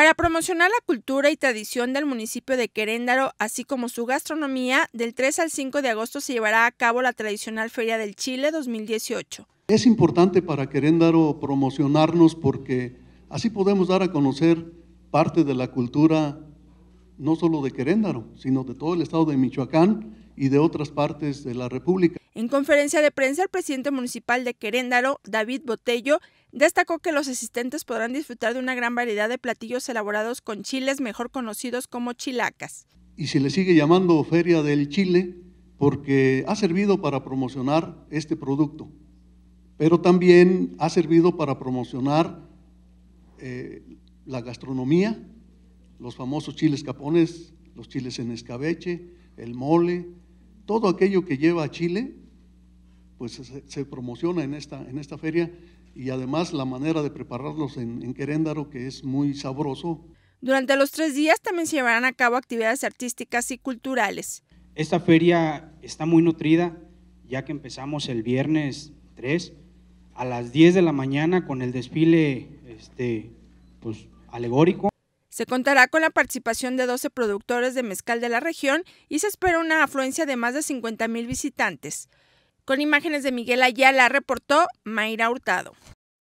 Para promocionar la cultura y tradición del municipio de Queréndaro, así como su gastronomía, del 3 al 5 de agosto se llevará a cabo la tradicional Feria del Chile 2018. Es importante para Queréndaro promocionarnos porque así podemos dar a conocer parte de la cultura no solo de Queréndaro, sino de todo el estado de Michoacán y de otras partes de la República. En conferencia de prensa, el presidente municipal de Queréndaro, David Botello, destacó que los asistentes podrán disfrutar de una gran variedad de platillos elaborados con chiles mejor conocidos como chilacas. Y se le sigue llamando Feria del Chile porque ha servido para promocionar este producto, pero también ha servido para promocionar eh, la gastronomía, los famosos chiles capones, los chiles en escabeche, el mole, todo aquello que lleva a Chile, pues se, promociona en esta, en esta feria y además la manera de prepararlos en, Queréndaro, que es muy sabroso. Durante los tres días también se llevarán a cabo actividades artísticas y culturales. Esta feria está muy nutrida, ya que empezamos el viernes 3 a las 10 de la mañana con el desfile este, pues, alegórico. Se contará con la participación de 12 productores de mezcal de la región y se espera una afluencia de más de 50.000 mil visitantes. Con imágenes de Miguel Ayala reportó Mayra Hurtado.